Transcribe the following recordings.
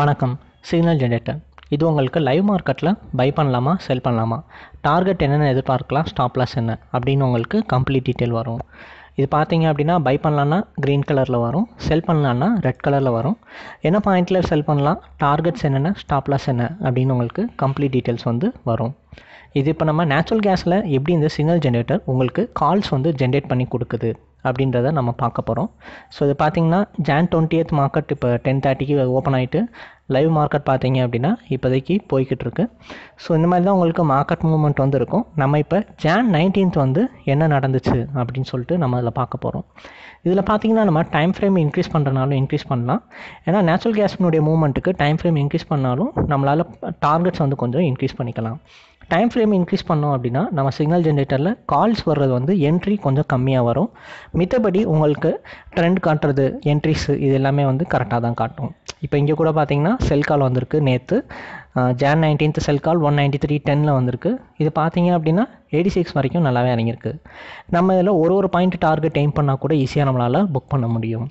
வணக்கம் signal generator இது உங்களுக்கு லைவ் மார்க்கெட்டில் பை பண்ணலாமா செல் பண்ணலாமா டார்கெட் என்னென்ன எதிர்பார்க்கலாம் ஸ்டாப் லாஸ் என்ன அப்படின்னு உங்களுக்கு கம்ப்ளீட் டீட்டெயில் வரும் இது பார்த்தீங்க அப்படின்னா பை பண்ணலான்னா க்ரீன் கலரில் வரும் செல் பண்ணலான்னா ரெட் கலரில் வரும் என்ன பாயிண்ட்டில் செல் பண்ணலாம் டார்கெட்ஸ் என்னென்ன ஸ்டாப் லாஸ் என்ன அப்படின்னு உங்களுக்கு கம்ப்ளீட் டீட்டெயில்ஸ் வந்து வரும் இது இப்போ நம்ம நேச்சுரல் கேஸில் எப்படி இந்த சிக்னல் ஜென்ரேட்டர் உங்களுக்கு கால்ஸ் வந்து ஜென்ரேட் பண்ணி கொடுக்குது அப்படின்றத நம்ம பார்க்க போகிறோம் ஸோ இது பார்த்திங்கன்னா ஜான் டுவெண்ட்டி எய்த் மார்க்கெட் இப்போ டென் தேர்ட்டிக்கு ஓப்பன் ஆகிட்டு லைவ் மார்க்கெட் பார்த்தீங்க அப்படின்னா இப்போதைக்கு போய்கிட்டு இருக்கு ஸோ இந்த மாதிரி தான் உங்களுக்கு மார்க்கெட் மூவ்மெண்ட் வந்து இருக்கும் நம்ம இப்போ ஜான் நைன்டீன்த் வந்து என்ன நடந்துச்சு அப்படின்னு சொல்லிட்டு நம்ம அதில் பார்க்க போகிறோம் இதில் பார்த்தீங்கன்னா நம்ம டைம் ஃப்ரேம் இன்க்ரீஸ் பண்ணுறனாலும் இன்க்ரீஸ் பண்ணலாம் ஏன்னா நேச்சுரல் கேஸ்னுடைய மூவ்மெண்ட்டுக்கு டைம் ஃப்ரேம் இன்க்ரீஸ் பண்ணாலும் நம்மளால் டார்கெட்ஸ் வந்து கொஞ்சம் இன்க்ரீஸ் பண்ணிக்கலாம் டைம் ஃப்ரேம் இன்க்ரீஸ் பண்ணோம் அப்படின்னா நம்ம சிக்னல் ஜென்ரேட்டரில் கால்ஸ் வர்றது வந்து என்ட்ரி கொஞ்சம் கம்மியாக வரும் மித்தபடி உங்களுக்கு ட்ரெண்ட் காட்டுறது என்ட்ரிஸ் இது எல்லாமே வந்து கரெக்டாக தான் காட்டும் இப்போ இங்கே கூட பார்த்தீங்கன்னா செல் கால் வந்திருக்கு நேற்று Jan nineteenth sell call one ninety three டெனில் வந்திருக்கு இது பார்த்தீங்க அப்படின்னா எயிட்டி சிக்ஸ் வரைக்கும் நல்லாவே இறங்கியிருக்கு நம்ம இதில் ஒரு ஒரு பாயிண்ட் டார்கெட் எய்ம் பண்ணால் கூட ஈஸியாக நம்மளால் புக் பண்ண முடியும்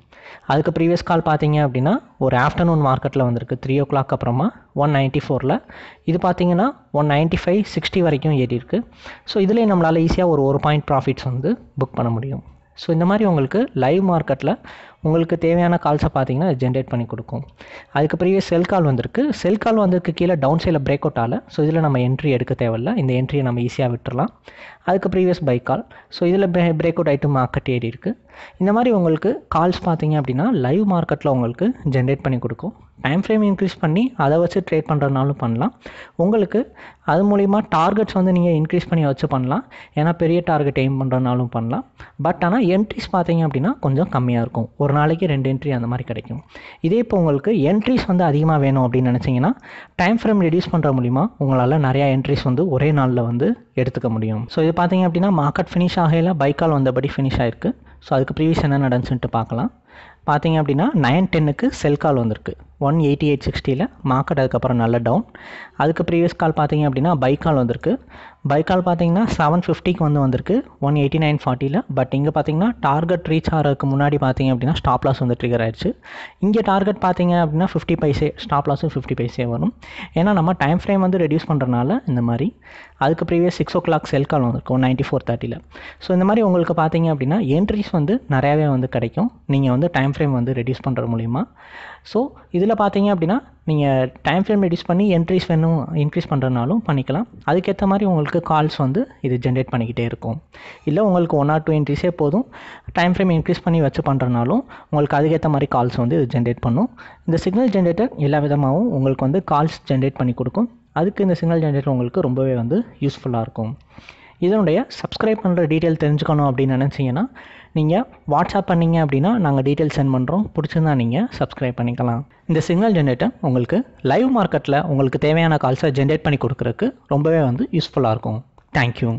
அதுக்கு ப்ரீவியஸ் கால் பார்த்தீங்க அப்படின்னா ஒரு ஆஃப்டர்நூன் மார்க்கெட்டில் வந்திருக்கு த்ரீ ஓ கிளாக் அப்புறமா ஒன் நைன்ட்டி ஃபோரில் இது பார்த்தீங்கன்னா ஒன் நைன்ட்டி ஃபைவ் சிக்ஸ்டி வரைக்கும் ஏறியிருக்கு ஸோ இதிலே நம்மளால் ஈஸியாக ஒரு ஒரு பாயிண்ட் ப்ராஃபிட்ஸ் வந்து புக் பண்ண முடியும் ஸோ இந்த மாதிரி உங்களுக்கு லைவ் மார்க்கெட்டில் உங்களுக்கு தேவையான கால்ஸை பார்த்தீங்கன்னா ஜென்ரேட் பண்ணி கொடுக்கும் அதுக்கு பிறகு செல் கால் வந்திருக்கு செல் கால் வந்ததுக்கு கீழே டவுன் சைடில் பிரேக் அவுட் ஆகல ஸோ இதில் நம்ம என்ட்ரி எடுக்க தேவையில்ல இந்த என்ட்ரியை நம்ம ஈஸியாக விட்டுறலாம் அதுக்கு ப்ரீவியஸ் பை கால் ஸோ இதில் பிரேக் அவுட் ஆகிட்டு மார்க்கெட் ஏறி இருக்குது இந்த மாதிரி உங்களுக்கு கால்ஸ் பார்த்தீங்க அப்படின்னா லைவ் மார்க்கெட்டில் உங்களுக்கு ஜென்ரேட் பண்ணி கொடுக்கும் டைம் ஃப்ரேம் இன்க்ரீஸ் பண்ணி அதை வச்சு ட்ரேட் பண்ணுறதுனாலும் பண்ணலாம் உங்களுக்கு அது மூலிமா டார்கெட்ஸ் வந்து நீங்கள் இன்க்ரீஸ் பண்ணி வச்சு பண்ணலாம் ஏன்னா பெரிய டார்கெட் எய்ம் பண்ணுறதுனாலும் பண்ணலாம் பட் ஆனால் என்ட்ரிஸ் பார்த்தீங்க அப்படின்னா கொஞ்சம் கம்மியாக இருக்கும் ஒரு நாளைக்கு ரெண்டு என்ட்ரி அந்த மாதிரி கிடைக்கும் இதே இப்போ உங்களுக்கு என்ட்ரிஸ் வந்து அதிகமாக வேணும் அப்படின்னு நினச்சிங்கன்னா டைம் ஃப்ரேம் ரெடியூஸ் பண்ணுற மூலிமா உங்களால் நிறையா என்ட்ரிஸ் வந்து ஒரே நாளில் வந்து எடுத்துக்க முடியும் ஸோ இது பார்த்தீங்க அப்படின்னா மார்க்கெட் ஃபினிஷ் ஆகையில் பைக்கால் வந்தபடி ஃபினிஷ் ஆகிருக்கு ஸோ அதுக்கு ப்ரீவியஸ் என்ன நடந்துச்சுன்ட்டு பார்க்கலாம் பார்த்தீங்க அப்படின்னா நைன் டென்னுக்கு செல் கால் வந்திருக்கு ஒன் எயிட்டி எயிட் சிக்ஸ்டியில் மார்க்கெட் அதுக்கப்புறம் நல்ல டவுன் அதுக்கு ப்ரீவியஸ் கால் பார்த்தீங்க அப்படின்னா பைக்கால் வந்திருக்கு பைக்கால் பார்த்தீங்கன்னா செவன் ஃபிஃப்டிக்கு வந்து வந்திருக்கு ஒன் எயிட்டி நைன் ஃபார்ட்டியில் பட் இங்கே பார்த்தீங்கன்னா டார்கெட் ரீச் ஆகிறதுக்கு முன்னாடி பார்த்தீங்க அப்படின்னா ஸ்டாப் லாஸ் வந்து ட்ரிகர் ஆயிடுச்சு இங்கே டார்கெட் பார்த்தீங்க அப்படின்னா ஃபிஃப்டி பைசே ஸ்டாப் லாஸும் ஃபிஃப்டி பைசே வரும் ஏன்னா நம்ம டைம் ஃப்ரேம் வந்து ரெடியூஸ் பண்ணுறனால இந்த மாதிரி அதுக்கு previous six o'clock sell call வந்திருக்கும் நைன்ட்டி ஃபோர் தேர்ட்டியில் ஸோ இந்த மாதிரி உங்களுக்கு பார்த்தீங்க அப்படின்னா என்ட்ரிஸ் வந்து நிறையாவே வந்து கிடைக்கும் நீங்கள் வந்து டைம் ஃப்ரேம் வந்து ரெடியூஸ் பண்ணுற மூலிமா ஸோ இதில் இதில் பார்த்தீங்க அப்படின்னா நீங்கள் டைம் ஃப்ரேம் ரெடியூஸ் பண்ணி என்ட்ரிஸ் வேணும் இன்க்ரீஸ் பண்ணுறதுனாலும் பண்ணிக்கலாம் அதுக்கேற்ற மாதிரி உங்களுக்கு கால்ஸ் வந்து இது ஜென்ரேட் பண்ணிக்கிட்டே இருக்கும் இல்லை உங்களுக்கு ஒன் ஆர் டூ என்ட்ரிஸே போதும் டைம் ஃப்ரேம் இன்க்ரீஸ் பண்ணி வச்சு பண்ணுறதுனாலும் உங்களுக்கு அதுக்கேற்ற மாதிரி கால்ஸ் வந்து இது ஜென்ரேட் பண்ணும் இந்த சிக்னல் ஜென்ரேட்டர் எல்லா விதமாகவும் உங்களுக்கு வந்து கால்ஸ் ஜென்ரேட் பண்ணி கொடுக்கும் அதுக்கு இந்த சிக்னல் ஜென்ரேட்டர் உங்களுக்கு ரொம்பவே வந்து யூஸ்ஃபுல்லாக இருக்கும் இதனுடைய சப்ஸ்கிரைப் பண்ணுற டீட்டெயில் தெரிஞ்சுக்கணும் அப்படின்னு நினச்சிங்கன்னா நீங்கள் வாட்ஸ்அப் பண்ணீங்க அப்படின்னா நாங்கள் டீட்டெயில் சென்ட் பண்ணுறோம் பிடிச்சிருந்தா நீங்கள் சப்ஸ்கிரைப் பண்ணிக்கலாம் இந்த சிக்னல் ஜென்ரேட்டர் உங்களுக்கு லைவ் மார்க்கெட்டில் உங்களுக்கு தேவையான கால்ஸை ஜென்ரேட் பண்ணி கொடுக்குறதுக்கு ரொம்பவே வந்து யூஸ்ஃபுல்லாக இருக்கும் தேங்க்யூ